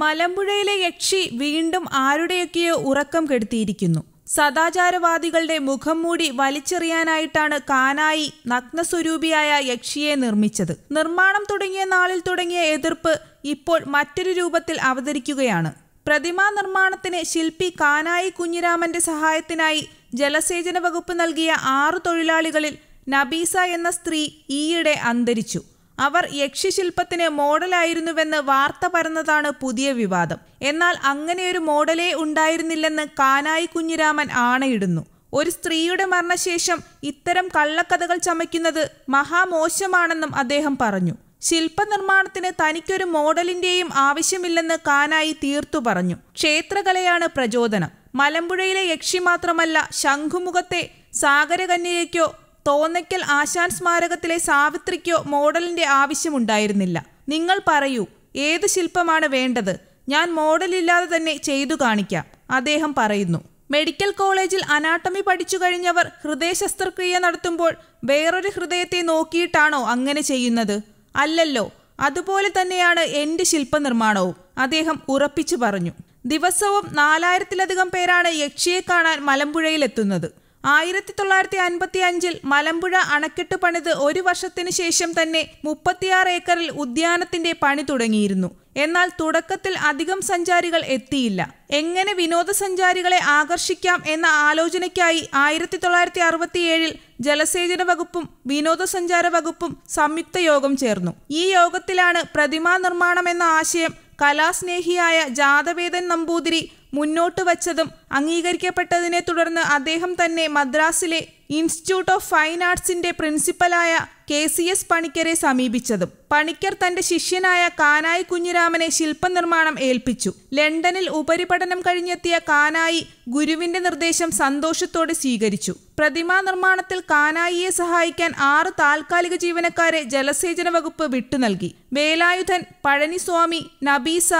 മലമ്പുഴയിലെ യക്ഷി വീണ്ടും ആരുടെയൊക്കെയോ ഉറക്കം കെടുത്തിയിരിക്കുന്നു സദാചാരവാദികളുടെ മുഖം മൂടി വലിച്ചെറിയാനായിട്ടാണ് കാനായി നഗ്നസ്വരൂപിയായ യക്ഷിയെ നിർമ്മിച്ചത് നിർമ്മാണം തുടങ്ങിയ നാളിൽ തുടങ്ങിയ എതിർപ്പ് ഇപ്പോൾ മറ്റൊരു രൂപത്തിൽ അവതരിക്കുകയാണ് പ്രതിമാ നിർമ്മാണത്തിന് ശില്പി കാനായി കുഞ്ഞിരാമന്റെ സഹായത്തിനായി ജലസേചന വകുപ്പ് നൽകിയ ആറു തൊഴിലാളികളിൽ നബീസ എന്ന സ്ത്രീ ഈയിടെ അന്തരിച്ചു അവർ യക്ഷിശില്പത്തിന് മോഡലായിരുന്നുവെന്ന് വാർത്ത പരന്നതാണ് പുതിയ വിവാദം എന്നാൽ അങ്ങനെയൊരു മോഡലേ ഉണ്ടായിരുന്നില്ലെന്ന് കാനായി കുഞ്ഞിരാമൻ ആണയിടുന്നു ഒരു സ്ത്രീയുടെ മരണശേഷം ഇത്തരം കള്ളക്കഥകൾ ചമയ്ക്കുന്നത് മഹാമോശമാണെന്നും അദ്ദേഹം പറഞ്ഞു ശില്പനിർമ്മാണത്തിന് തനിക്കൊരു മോഡലിന്റെയും ആവശ്യമില്ലെന്ന് കാനായി തീർത്തു പറഞ്ഞു ക്ഷേത്രകലയാണ് പ്രചോദനം മലമ്പുഴയിലെ യക്ഷി മാത്രമല്ല ശംഖുമുഖത്തെ സാഗരകന്യയ്ക്കോ തോന്നയ്ക്കൽ ആശാൻ സ്മാരകത്തിലെ സാവിത്രിക്കോ മോഡലിന്റെ ആവശ്യമുണ്ടായിരുന്നില്ല നിങ്ങൾ പറയൂ ഏത് ശില്പമാണ് വേണ്ടത് ഞാൻ മോഡലില്ലാതെ തന്നെ ചെയ്തു കാണിക്കാം അദ്ദേഹം പറയുന്നു മെഡിക്കൽ കോളേജിൽ അനാട്ടമി പഠിച്ചു കഴിഞ്ഞവർ ഹൃദയ ശസ്ത്രക്രിയ നടത്തുമ്പോൾ വേറൊരു ഹൃദയത്തെ നോക്കിയിട്ടാണോ അങ്ങനെ ചെയ്യുന്നത് അല്ലല്ലോ അതുപോലെ തന്നെയാണ് എന്റെ ശില്പനിർമ്മാണവും അദ്ദേഹം ഉറപ്പിച്ചു പറഞ്ഞു ദിവസവും നാലായിരത്തിലധികം പേരാണ് യക്ഷിയെ കാണാൻ മലമ്പുഴയിലെത്തുന്നത് ആയിരത്തി തൊള്ളായിരത്തി അൻപത്തി അഞ്ചിൽ മലമ്പുഴ അണക്കെട്ട് പണിത് ഒരു വർഷത്തിന് ശേഷം തന്നെ മുപ്പത്തിയാറ് ഏക്കറിൽ ഉദ്യാനത്തിന്റെ പണി തുടങ്ങിയിരുന്നു എന്നാൽ തുടക്കത്തിൽ അധികം സഞ്ചാരികൾ എത്തിയില്ല എങ്ങനെ വിനോദസഞ്ചാരികളെ ആകർഷിക്കാം എന്ന ആലോചനയ്ക്കായി ആയിരത്തി തൊള്ളായിരത്തി അറുപത്തിയേഴിൽ ജലസേചന വകുപ്പും വിനോദസഞ്ചാര വകുപ്പും സംയുക്ത യോഗം ചേർന്നു ഈ യോഗത്തിലാണ് പ്രതിമാ നിർമ്മാണം എന്ന ആശയം കലാസ്നേഹിയായ ജാതവേദൻ നമ്പൂതിരി മുന്നോട്ട് വച്ചതും അംഗീകരിക്കപ്പെട്ടതിനെ തുടർന്ന് അദ്ദേഹം തന്നെ മദ്രാസിലെ ഇൻസ്റ്റിറ്റ്യൂട്ട് ഓഫ് ഫൈൻ ആർട്സിന്റെ പ്രിൻസിപ്പലായ കെ സി എസ് പണിക്കരെ സമീപിച്ചതും പണിക്കർ തന്റെ ശിഷ്യനായ കാനായി കുഞ്ഞിരാമനെ ശില്പനിർമ്മാണം ഏൽപ്പിച്ചു ലണ്ടനിൽ ഉപരിപഠനം കഴിഞ്ഞെത്തിയ കാനായി ഗുരുവിന്റെ നിർദ്ദേശം സന്തോഷത്തോടെ സ്വീകരിച്ചു പ്രതിമാ നിർമ്മാണത്തിൽ കാനായിയെ സഹായിക്കാൻ ആറ് താൽക്കാലിക ജീവനക്കാരെ ജലസേചന വകുപ്പ് വിട്ടു നൽകി വേലായുധൻ പഴനിസ്വാമി നബീസ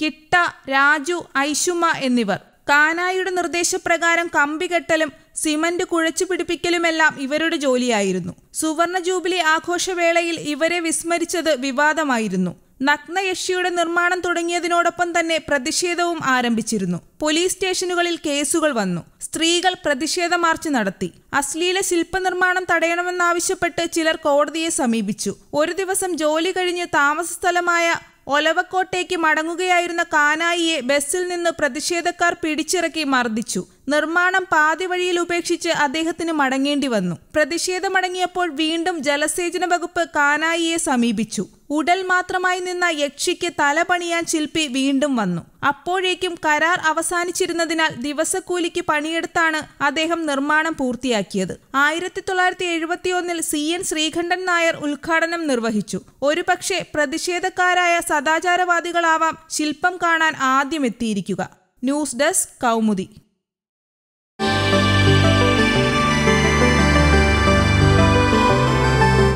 കിട്ട രാജു ഐഷുമ എന്നിവർ കാനായിയുടെ നിർദ്ദേശപ്രകാരം കമ്പി കെട്ടലും സിമന്റ് കുഴച്ചു പിടിപ്പിക്കലുമെല്ലാം ഇവരുടെ ജോലിയായിരുന്നു സുവർണ ജൂബിലി ആഘോഷവേളയിൽ ഇവരെ വിസ്മരിച്ചത് വിവാദമായിരുന്നു നഗ്ന നഗ്നയക്ഷിയുടെ നിർമ്മാണം തുടങ്ങിയതിനോടൊപ്പം തന്നെ പ്രതിഷേധവും ആരംഭിച്ചിരുന്നു പോലീസ് സ്റ്റേഷനുകളിൽ കേസുകൾ വന്നു സ്ത്രീകൾ പ്രതിഷേധ മാർച്ച് നടത്തി അശ്ലീല നിർമ്മാണം തടയണമെന്നാവശ്യപ്പെട്ട് ചിലർ കോടതിയെ സമീപിച്ചു ഒരു ദിവസം ജോലി കഴിഞ്ഞ് താമസസ്ഥലമായ ഒലവക്കോട്ടേക്ക് മടങ്ങുകയായിരുന്ന കാനായിയെ ബസ്സിൽ നിന്ന് പ്രതിഷേധക്കാർ പിടിച്ചിറക്കി മർദ്ദിച്ചു നിർമ്മാണം പാതി വഴിയിൽ ഉപേക്ഷിച്ച് അദ്ദേഹത്തിന് മടങ്ങേണ്ടി വന്നു പ്രതിഷേധമടങ്ങിയപ്പോൾ വീണ്ടും ജലസേചന വകുപ്പ് കാനായിയെ സമീപിച്ചു ഉടൽ മാത്രമായി നിന്ന യക്ഷിക്ക് തല പണിയാൻ ശില്പി വീണ്ടും വന്നു അപ്പോഴേക്കും കരാർ അവസാനിച്ചിരുന്നതിനാൽ ദിവസക്കൂലിക്ക് പണിയെടുത്താണ് അദ്ദേഹം നിർമ്മാണം പൂർത്തിയാക്കിയത് ആയിരത്തി തൊള്ളായിരത്തി ഒന്നിൽ സി എൻ ശ്രീകണ്ഠൻ നായർ ഉദ്ഘാടനം നിർവഹിച്ചു ഒരുപക്ഷെ പ്രതിഷേധക്കാരായ സദാചാരവാദികളാവാം ശില്പം കാണാൻ ആദ്യം എത്തിയിരിക്കുക ന്യൂസ് ഡെസ്ക് കൗമുദി